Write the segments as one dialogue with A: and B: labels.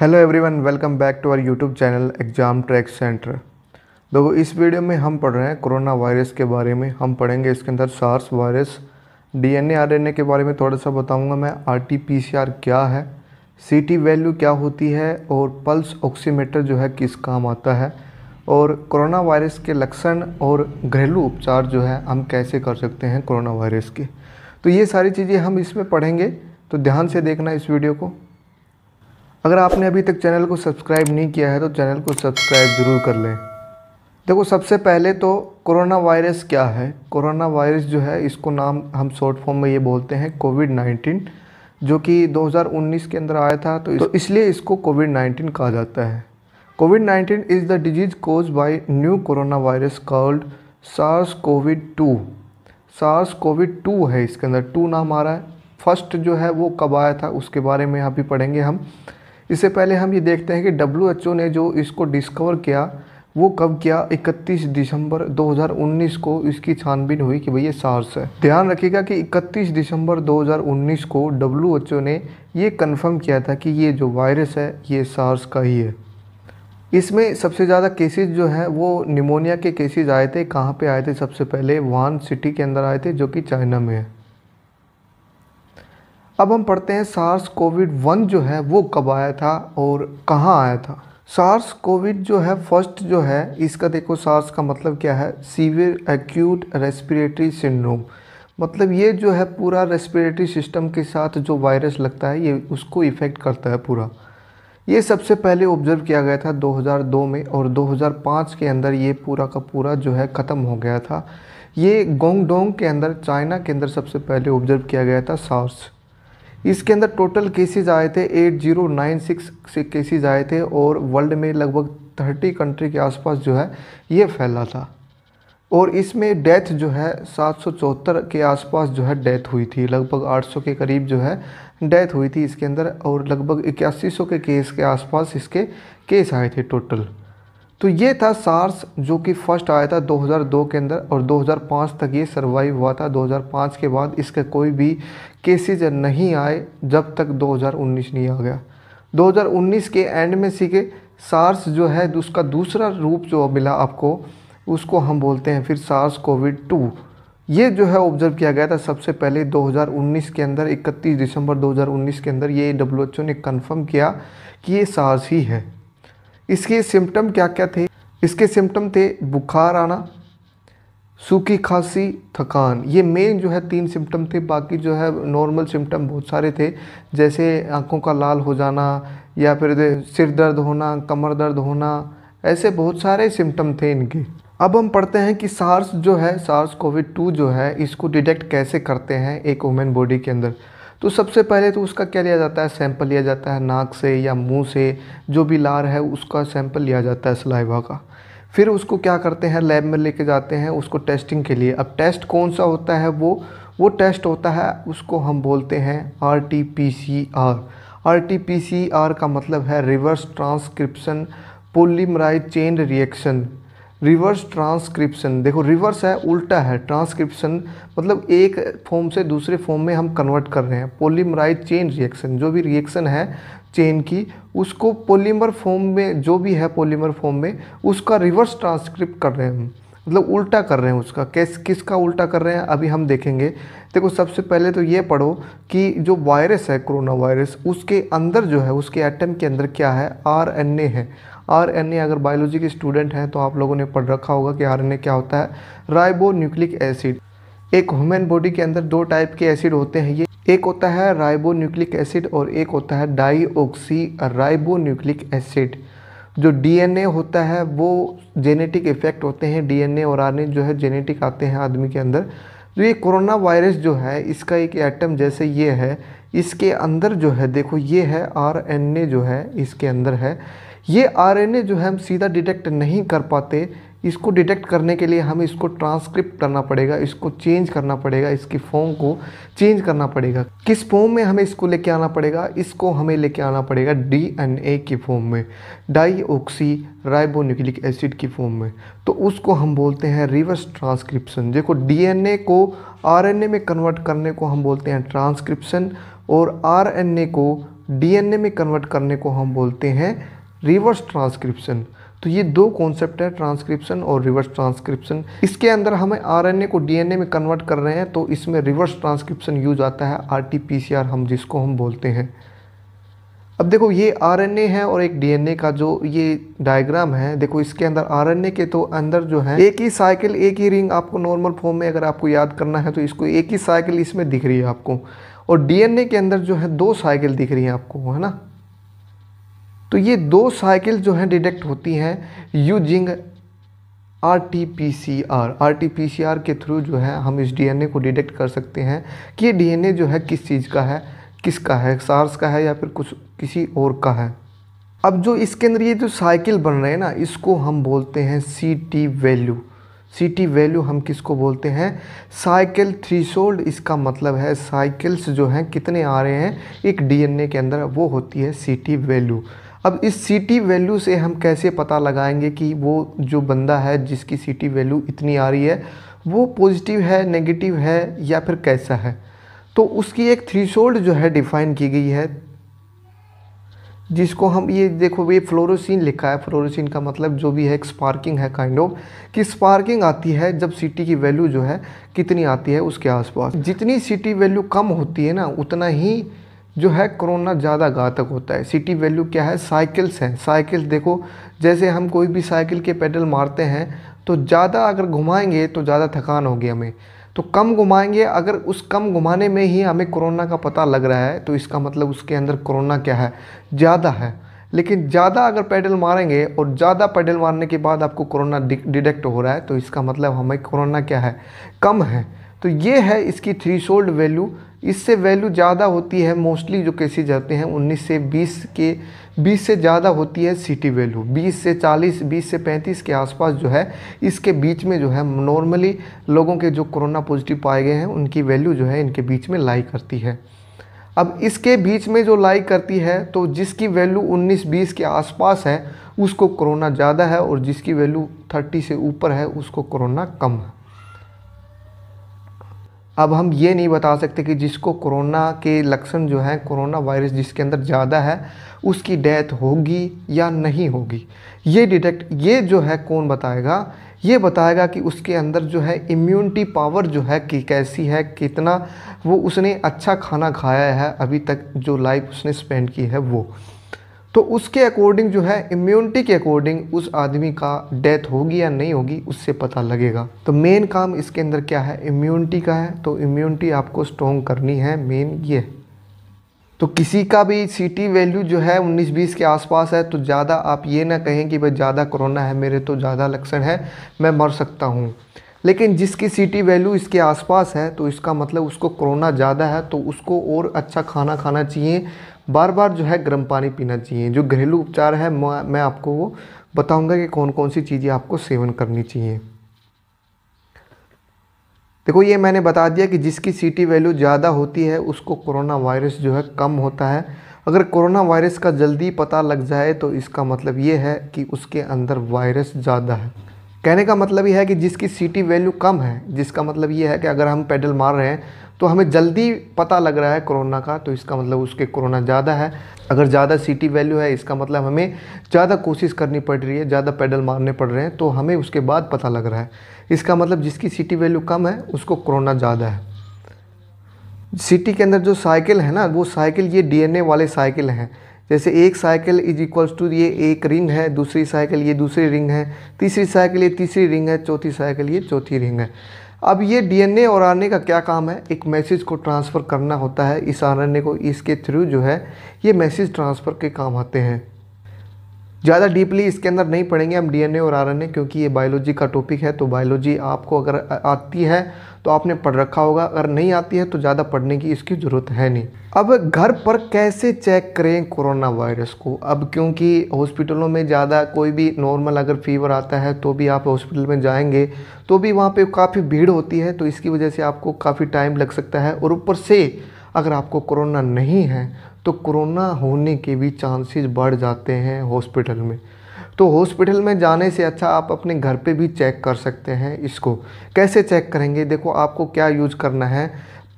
A: hello everyone welcome back to our YouTube channel exam track centre लोगों इस video में हम पढ़ रहे हैं कोरोना वायरस के बारे में हम पढ़ेंगे इसके अंदर सार्स वायरस डीएनए आरएनए के बारे में थोड़ा सा बताऊंगा मैं आरटीपीसीआर क्या है सीटी वैल्यू क्या होती है और पल्स ऑक्सीमीटर जो है किस काम आता है और कोरोना वायरस के लक्षण और घरेलू उपचार जो है हम कैसे कर सकते हैं कोरोना वायरस के तो ये सारी चीज़ें हम इसमें पढ़ेंगे तो ध्यान से देखना इस वीडियो को अगर आपने अभी तक चैनल को सब्सक्राइब नहीं किया है तो चैनल को सब्सक्राइब ज़रूर कर लें देखो सबसे पहले तो कोरोना वायरस क्या है कोरोना वायरस जो है इसको नाम हम शॉर्ट फॉर्म में ये बोलते हैं कोविड नाइन्टीन जो कि 2019 के अंदर आया था तो, इस, तो इसलिए इसको कोविड नाइन्टीन कहा जाता है COVID nineteen is the disease caused by new corona virus called SARS COVID two SARS COVID two है इसके अंदर टू नाम आ रहा है फर्स्ट जो है वो कब आया था उसके बारे में यहाँ पढ़ेंगे हम इससे पहले हम ये देखते हैं कि डब्ल्यू ने जो इसको डिस्कवर किया वो कब किया 31 दिसंबर 2019 को इसकी छानबीन हुई कि भैया सार्स है ध्यान रखिएगा कि 31 दिसंबर 2019 को डब्ल्यू ने ये कंफर्म किया था कि ये जो वायरस है ये सार्स का ही है इसमें सबसे ज़्यादा केसेस जो हैं वो निमोनिया के केसेस आए थे कहाँ पे आए थे सबसे पहले वान सिटी के अंदर आए थे जो कि चाइना में है अब हम पढ़ते हैं सार्स कोविड वन जो है वो कब आया था और कहाँ आया था सार्स कोविड जो है फर्स्ट जो है इसका देखो सार्स का मतलब क्या है सीवियर एक्यूट रेस्पिरेटरी सिंड्रोम मतलब ये जो है पूरा रेस्पिरेटरी सिस्टम के साथ जो वायरस लगता है ये उसको इफ़ेक्ट करता है पूरा ये सबसे पहले ऑब्जर्व किया गया था 2002 में और 2005 के अंदर ये पूरा का पूरा जो है ख़त्म हो गया था ये गोंगडोंग के अंदर चाइना के अंदर सबसे पहले ऑब्जर्व किया गया था सार्स इसके अंदर टोटल केसेस आए थे 8096 से केसेस आए थे और वर्ल्ड में लगभग 30 कंट्री के आसपास जो है ये फैला था और इसमें डेथ जो है सात के आसपास जो है डेथ हुई थी लगभग 800 के करीब जो है डेथ हुई थी इसके अंदर और लगभग इक्यासी के केस के आसपास इसके केस आए थे टोटल तो ये था सार्स जो कि फर्स्ट आया था 2002 के अंदर और 2005 तक ये सर्वाइव हुआ था 2005 के बाद इसके कोई भी केसेज नहीं आए जब तक 2019 नहीं आ गया 2019 के एंड में सीखे सार्स जो है उसका दूसरा रूप जो मिला आपको उसको हम बोलते हैं फिर सार्स कोविड टू ये जो है ऑब्जर्व किया गया था सबसे पहले 2019 के अंदर 31 दिसंबर 2019 के अंदर ये डब्ल्यू ने कंफर्म किया कि ये सार्स ही है इसके सिम्टम क्या क्या थे इसके सिम्टम थे बुखार आना सूखी खांसी थकान ये मेन जो है तीन सिम्टम थे बाकी जो है नॉर्मल सिम्टम बहुत सारे थे जैसे आँखों का लाल हो जाना या फिर सिर दर्द होना कमर दर्द होना ऐसे बहुत सारे सिम्टम थे इनके अब हम पढ़ते हैं कि सार्स जो है सार्स कोविड टू जो है इसको डिटेक्ट कैसे करते हैं एक वुमेन बॉडी के अंदर तो सबसे पहले तो उसका क्या लिया जाता है सैंपल लिया जाता है नाक से या मुंह से जो भी लार है उसका सैंपल लिया जाता है सलाइवा का फिर उसको क्या करते हैं लैब में लेके जाते हैं उसको टेस्टिंग के लिए अब टेस्ट कौन सा होता है वो वो टेस्ट होता है उसको हम बोलते हैं R T P C R R T P C R का मतलब है reverse transcription polymerase chain reaction reverse transcription देखो रिवर्स है उल्टा है ट्रांसक्रिप्शन मतलब एक फॉर्म से दूसरे फॉर्म में हम कन्वर्ट कर रहे हैं पोलीमराइज चेन रिएक्शन जो भी रिएक्शन है चेन की उसको पोलीमर फॉर्म में जो भी है पोलीमर फॉर्म में उसका रिवर्स ट्रांसक्रिप्ट कर रहे हैं मतलब उल्टा कर रहे हैं उसका कैस किसका उल्टा कर रहे हैं अभी हम देखेंगे देखो सबसे पहले तो ये पढ़ो कि जो वायरस है कोरोना वायरस उसके अंदर जो है उसके एटम के अंदर क्या है आर है आर एन ए अगर बायोलॉजी के स्टूडेंट हैं तो आप लोगों ने पढ़ रखा होगा कि आर एन ए क्या होता है राइबो न्यूक्लिक एसिड एक ह्यूमन बॉडी के अंदर दो टाइप के एसिड होते हैं ये एक होता है राइबो न्यूक्लिक एसिड और एक होता है ऑक्सी राइबो न्यूक्लिक एसिड जो डीएनए होता है वो जेनेटिक इफेक्ट होते हैं डीएनए और आरएनए जो है जेनेटिक आते हैं आदमी के अंदर तो ये कोरोना वायरस जो है इसका एक एटम जैसे ये है इसके अंदर जो है देखो ये है आरएनए जो है इसके अंदर है ये आरएनए जो है हम सीधा डिटेक्ट नहीं कर पाते इसको डिटेक्ट करने के लिए हमें इसको ट्रांसक्रिप्ट करना पड़ेगा इसको चेंज करना पड़ेगा इसकी फॉर्म को चेंज करना पड़ेगा किस फॉर्म में हमें इसको लेके आना पड़ेगा इसको हमें लेके आना पड़ेगा डीएनए की फॉर्म में डाईऑक्सी राइबोन्यूक्लिक एसिड की फॉर्म में तो उसको हम बोलते हैं रिवर्स ट्रांसक्रिप्शन देखो डी को आर में कन्वर्ट करने को हम बोलते हैं ट्रांसक्रिप्शन और आर को डी में कन्वर्ट करने को हम बोलते हैं रिवर्स ट्रांसक्रिप्शन तो ये दो कॉन्सेप्ट है ट्रांसक्रिप्शन और रिवर्स ट्रांसक्रिप्शन इसके अंदर हमें आरएनए को डीएनए में कन्वर्ट कर रहे हैं तो इसमें रिवर्स ट्रांसक्रिप्शन यूज आता है आरटीपीसीआर हम जिसको हम बोलते हैं अब देखो ये आरएनए है और एक डीएनए का जो ये डायग्राम है देखो इसके अंदर आरएनए के तो अंदर जो है एक ही साइकिल एक ही रिंग आपको नॉर्मल फॉर्म में अगर आपको याद करना है तो इसको एक ही साइकिल इसमें दिख रही है आपको और डीएनए के अंदर जो है दो साइकिल दिख रही है आपको है ना तो ये दो साइकिल जो हैं डिटेक्ट होती हैं using R T P C R R T P C R के थ्रू जो है हम इस डी एन ए को डिटेक्ट कर सकते हैं कि ये डी एन ए जो है किस चीज़ का है किसका है सार्स का है या फिर कुछ किसी और का है अब जो इसके अंदर ये जो साइकिल बन रहे हैं ना इसको हम बोलते हैं C T value C T value हम किसको बोलते हैं साइकिल थ्री सोल्ड इसका मतलब है साइकिल्स जो हैं कितने आ रहे हैं एक डीएनए के अंदर वो होती है सी टी वैल्यू अब इस सीटी वैल्यू से हम कैसे पता लगाएंगे कि वो जो बंदा है जिसकी सिटी वैल्यू इतनी आ रही है वो पॉजिटिव है नेगेटिव है या फिर कैसा है तो उसकी एक थ्री जो है डिफ़ाइन की गई है जिसको हम ये देखो ये फ्लोरोसिन लिखा है फ्लोरोसिन का मतलब जो भी है एक स्पार्किंग है काइंड kind ऑफ of, कि स्पार्किंग आती है जब सिटी की वैल्यू जो है कितनी आती है उसके आसपास जितनी सिटी वैल्यू कम होती है ना उतना ही जो है कोरोना ज़्यादा घातक होता है सिटी वैल्यू क्या है साइकिल्स हैं साइकिल्स देखो जैसे हम कोई भी साइकिल के पेडल मारते हैं तो ज़्यादा अगर घुमाएंगे तो ज़्यादा थकान होगी हमें तो कम घुमाएंगे अगर उस कम घुमाने में ही हमें कोरोना का पता लग रहा है तो इसका मतलब उसके अंदर कोरोना क्या है ज़्यादा है लेकिन ज़्यादा अगर पैडल मारेंगे और ज़्यादा पैडल मारने के बाद आपको कोरोना डिटेक्ट हो रहा है तो इसका मतलब हमें कोरोना क्या है कम है तो ये है इसकी थ्री सोल्ड वैल्यू इससे वैल्यू ज़्यादा होती है मोस्टली जो केसेज जाते हैं 19 से 20 के 20 से ज़्यादा होती है सिटी वैल्यू 20 से 40 20 से 35 के आसपास जो है इसके बीच में जो है नॉर्मली लोगों के जो कोरोना पॉजिटिव पाए गए हैं उनकी वैल्यू जो है इनके बीच में लाई करती है अब इसके बीच में जो लाई करती है तो जिसकी वैल्यू 19-20 के आसपास है उसको कोरोना ज़्यादा है और जिसकी वैल्यू 30 से ऊपर है उसको कोरोना कम है अब हम ये नहीं बता सकते कि जिसको कोरोना के लक्षण जो हैं कोरोना वायरस जिसके अंदर ज़्यादा है उसकी डेथ होगी या नहीं होगी ये डिटेक्ट ये जो है कौन बताएगा ये बताएगा कि उसके अंदर जो है इम्यूनिटी पावर जो है कि कैसी है कितना वो उसने अच्छा खाना खाया है अभी तक जो लाइफ उसने स्पेंड की है वो तो उसके अकॉर्डिंग जो है इम्यूनिटी के अकॉर्डिंग उस आदमी का डेथ होगी या नहीं होगी उससे पता लगेगा तो मेन काम इसके अंदर क्या है इम्यूनिटी का है तो इम्यूनिटी आपको स्ट्रॉन्ग करनी है मेन ये तो किसी का भी सी टी वैल्यू जो है 19-20 के आसपास है तो ज़्यादा आप ये ना कहें कि भाई ज़्यादा कोरोना है मेरे तो ज़्यादा लक्षण है मैं मर सकता हूँ लेकिन जिसकी सीटी वैल्यू इसके आसपास है तो इसका मतलब उसको कोरोना ज़्यादा है तो उसको और अच्छा खाना खाना चाहिए बार बार जो है गर्म पानी पीना चाहिए जो घरेलू उपचार है मैं आपको वो बताऊंगा कि कौन कौन सी चीज़ें आपको सेवन करनी चाहिए देखो ये मैंने बता दिया कि जिसकी सीटी वैल्यू ज़्यादा होती है उसको कोरोना वायरस जो है कम होता है अगर कोरोना वायरस का जल्दी पता लग जाए तो इसका मतलब ये है कि उसके अंदर वायरस ज़्यादा है कहने का मतलब यह है कि जिसकी सीटी वैल्यू कम है जिसका मतलब ये है कि अगर हम पेडल मार रहे हैं तो हमें जल्दी पता लग रहा है कोरोना का तो इसका मतलब उसके कोरोना ज़्यादा है अगर ज़्यादा सीटी वैल्यू है इसका मतलब हमें ज़्यादा कोशिश करनी पड़ रही है ज़्यादा पेडल मारने पड़ रहे हैं तो हमें उसके बाद पता लग रहा है इसका मतलब जिसकी सीटी वैल्यू कम है उसको कोरोना ज़्यादा है सिटी के अंदर जो साइकिल है ना वो साइकिल ये डीएनए वाले साइकिल हैं जैसे एक साइकिल इज इक्वल्स टू ये एक रिंग है दूसरी साइकिल ये दूसरी रिंग है तीसरी साइकिल ये तीसरी रिंग है चौथी साइकिल ये चौथी रिंग है अब ये डीएनए और आरएनए का क्या काम है एक मैसेज को ट्रांसफ़र करना होता है इस आरएनए को इसके थ्रू जो है ये मैसेज ट्रांसफ़र के काम आते हैं ज़्यादा डीपली इसके अंदर नहीं पढ़ेंगे हम डीएनए और आरएनए क्योंकि ये बायोलॉजी का टॉपिक है तो बायोलॉजी आपको अगर आती है तो आपने पढ़ रखा होगा अगर नहीं आती है तो ज़्यादा पढ़ने की इसकी ज़रूरत है नहीं अब घर पर कैसे चेक करें कोरोना वायरस को अब क्योंकि हॉस्पिटलों में ज़्यादा कोई भी नॉर्मल अगर फीवर आता है तो भी आप हॉस्पिटल में जाएंगे तो भी वहाँ पे काफ़ी भीड़ होती है तो इसकी वजह से आपको काफ़ी टाइम लग सकता है और ऊपर से अगर आपको कोरोना नहीं है तो कोरोना होने के भी चांसेस बढ़ जाते हैं हॉस्पिटल में तो हॉस्पिटल में जाने से अच्छा आप अपने घर पे भी चेक कर सकते हैं इसको कैसे चेक करेंगे देखो आपको क्या यूज करना है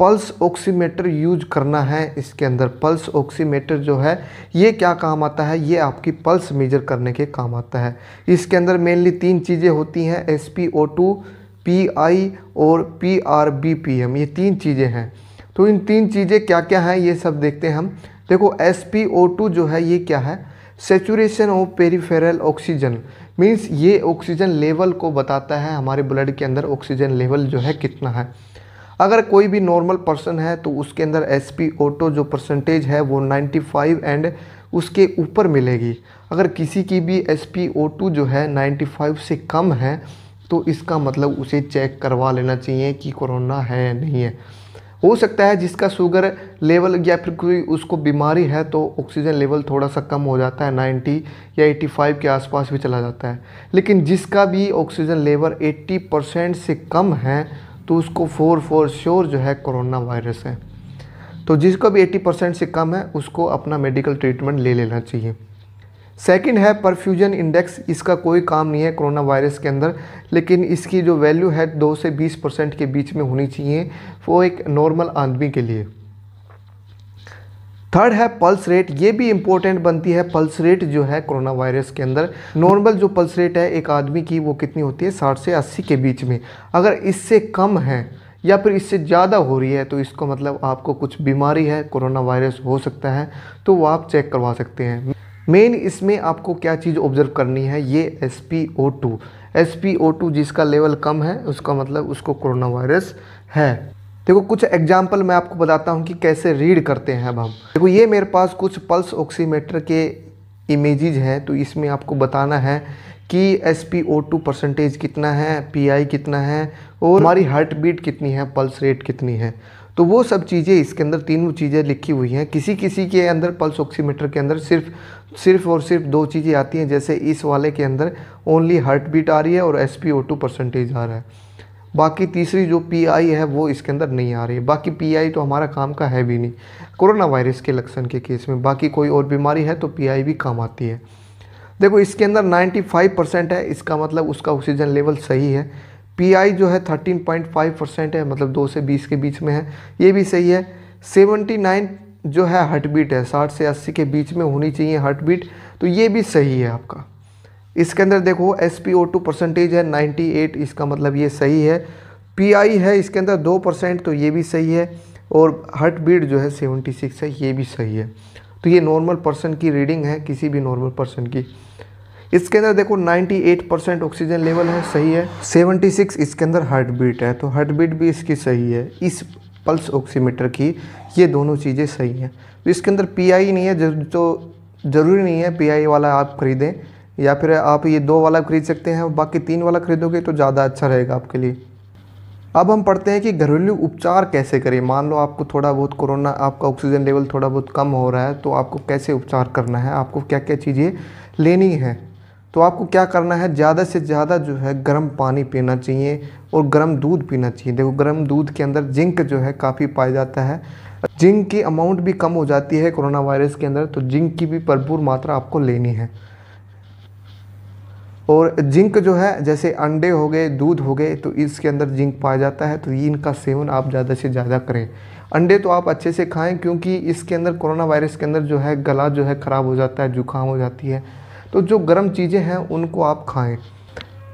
A: पल्स ऑक्सीमीटर यूज करना है इसके अंदर पल्स ऑक्सीमीटर जो है ये क्या काम आता है ये आपकी पल्स मेजर करने के काम आता है इसके अंदर मेनली तीन चीज़ें होती हैं S P O two P I और P R B P M ये तीन चीज़ें हैं तो इन तीन चीज़ें क्या क्या हैं ये सब देखते हैं हम देखो एस जो है ये क्या है saturation of peripheral oxygen means ये ऑक्सीजन लेवल को बताता है हमारे ब्लड के अंदर ऑक्सीजन लेवल जो है कितना है अगर कोई भी नॉर्मल पर्सन है तो उसके अंदर एस जो परसेंटेज है वो 95 एंड उसके ऊपर मिलेगी अगर किसी की भी एस जो है 95 से कम है तो इसका मतलब उसे चेक करवा लेना चाहिए कि कोरोना है या नहीं है हो सकता है जिसका शुगर लेवल या फिर कोई उसको बीमारी है तो ऑक्सीजन लेवल थोड़ा सा कम हो जाता है 90 या 85 के आसपास भी चला जाता है लेकिन जिसका भी ऑक्सीजन लेवल 80 परसेंट से कम है तो उसको फोर फोर श्योर जो है कोरोना वायरस है तो जिसको भी 80 परसेंट से कम है उसको अपना मेडिकल ट्रीटमेंट ले लेना चाहिए सेकंड है परफ्यूजन इंडेक्स इसका कोई काम नहीं है कोरोना वायरस के अंदर लेकिन इसकी जो वैल्यू है दो से बीस परसेंट के बीच में होनी चाहिए वो एक नॉर्मल आदमी के लिए थर्ड है पल्स रेट ये भी इम्पोर्टेंट बनती है पल्स रेट जो है कोरोना वायरस के अंदर नॉर्मल जो पल्स रेट है एक आदमी की वो कितनी होती है साठ से अस्सी के बीच में अगर इससे कम है या फिर इससे ज़्यादा हो रही है तो इसको मतलब आपको कुछ बीमारी है कोरोना वायरस हो सकता है तो वो आप चेक करवा सकते हैं मेन इसमें आपको क्या चीज़ ऑब्जर्व करनी है ये S P O two S P O two जिसका लेवल कम है उसका मतलब उसको कोरोना वायरस है देखो कुछ एग्जाम्पल मैं आपको बताता हूँ कि कैसे रीड करते हैं अब हम देखो ये मेरे पास कुछ पल्स ऑक्सीमीटर के इमेजेज हैं तो इसमें आपको बताना है कि S P O two percentage कितना है पी आई कितना है और हमारी हार्ट बीट कितनी है पल्स रेट कितनी है तो वो सब चीज़ें इसके अंदर तीन चीज़ें लिखी हुई हैं किसी किसी के अंदर पल्स ऑक्सीमीटर के अंदर सिर्फ सिर्फ और सिर्फ दो चीज़ें आती हैं जैसे इस वाले के अंदर ओनली हार्ट बीट आ रही है और S P O two percentage आ रहा है बाकी तीसरी जो पी आई है वो इसके अंदर नहीं आ रही है बाकी पी आई तो हमारा काम का है भी नहीं कोरोना वायरस के लक्षण के केस में बाकी कोई और बीमारी है तो पी आई भी काम आती है देखो इसके अंदर 95 परसेंट है इसका मतलब उसका ऑक्सीजन लेवल सही है पीआई जो है 13.5 परसेंट है मतलब दो से बीस के बीच में है ये भी सही है 79 जो है हार्ट बीट है साठ से अस्सी के बीच में होनी चाहिए हार्ट बीट तो ये भी सही है आपका इसके अंदर देखो S P O two percentage है 98 इसका मतलब ये सही है पी आई है इसके अंदर दो परसेंट तो ये भी सही है और हार्ट बीट जो है 76 है ये भी सही है तो ये नॉर्मल पर्सन की रीडिंग है किसी भी नॉर्मल पर्सन की इसके अंदर देखो 98 परसेंट ऑक्सीजन लेवल है सही है 76 इसके अंदर हार्ट बीट है तो हार्ट बीट भी इसकी सही है इस पल्स ऑक्सीमीटर की ये दोनों चीज़ें सही हैं तो इसके अंदर पीआई नहीं है जो तो ज़रूरी नहीं है पीआई वाला आप खरीदें या फिर आप ये दो वाला खरीद सकते हैं बाकी तीन वाला खरीदोगे तो ज़्यादा अच्छा रहेगा आपके लिए अब हम पढ़ते हैं कि घरेलू उपचार कैसे करें मान लो आपको थोड़ा बहुत कोरोना आपका ऑक्सीजन लेवल थोड़ा बहुत कम हो रहा है तो आपको कैसे उपचार करना है आपको क्या क्या चीज़ें लेनी है तो आपको क्या करना है ज़्यादा से ज़्यादा जो है गर्म पानी पीना चाहिए और गर्म दूध पीना चाहिए देखो गर्म दूध के अंदर जिंक जो है काफ़ी पाया जाता है जिंक की अमाउंट भी कम हो जाती है कोरोना वायरस के अंदर तो जिंक की भी भरपूर मात्रा आपको लेनी है और जिंक जो है जैसे अंडे हो गए दूध हो गए तो इसके अंदर जिंक पाया जाता है तो इनका सेवन आप ज़्यादा से ज़्यादा करें अंडे तो आप अच्छे से खाएं क्योंकि इसके अंदर कोरोना वायरस के अंदर जो है गला जो है ख़राब हो जाता है जुकाम हो जाती है तो जो गर्म चीज़ें हैं उनको आप खाएँ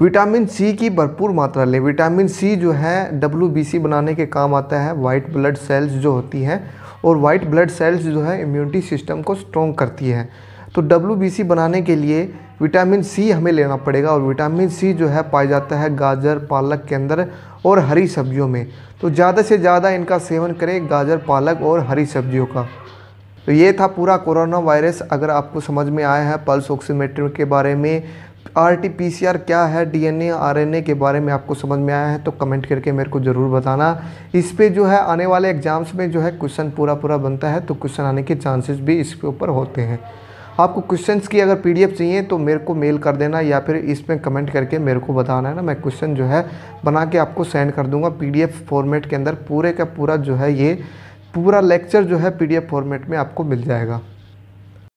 A: विटामिन सी की भरपूर मात्रा लें विटामिन सी जो है डब्ल्यू बनाने के काम आता है वाइट ब्लड सेल्स जो होती हैं और वाइट ब्लड सेल्स जो है इम्यूनिटी सिस्टम को स्ट्रॉन्ग करती है तो डब्ल्यू बनाने के लिए विटामिन सी हमें लेना पड़ेगा और विटामिन सी जो है पाया जाता है गाजर पालक के अंदर और हरी सब्जियों में तो ज़्यादा से ज़्यादा इनका सेवन करें गाजर पालक और हरी सब्जियों का तो ये था पूरा कोरोना वायरस अगर आपको समझ में आया है पल्स ऑक्सीमेटर के बारे में R T P C R क्या है D N A R N A के बारे में आपको समझ में आया है तो कमेंट करके मेरे को ज़रूर बताना इस पर जो है आने वाले एग्ज़ाम्स में जो है क्वेश्चन पूरा पूरा बनता है तो क्वेश्चन आने के चांसेस भी इसके ऊपर होते हैं आपको क्वेश्चंस की अगर पीडीएफ चाहिए तो मेरे को मेल कर देना या फिर इसमें कमेंट करके मेरे को बताना है ना मैं क्वेश्चन जो है बना के आपको सेंड कर दूंगा पीडीएफ फॉर्मेट के अंदर पूरे का पूरा जो है ये पूरा लेक्चर जो है पीडीएफ फॉर्मेट में आपको मिल जाएगा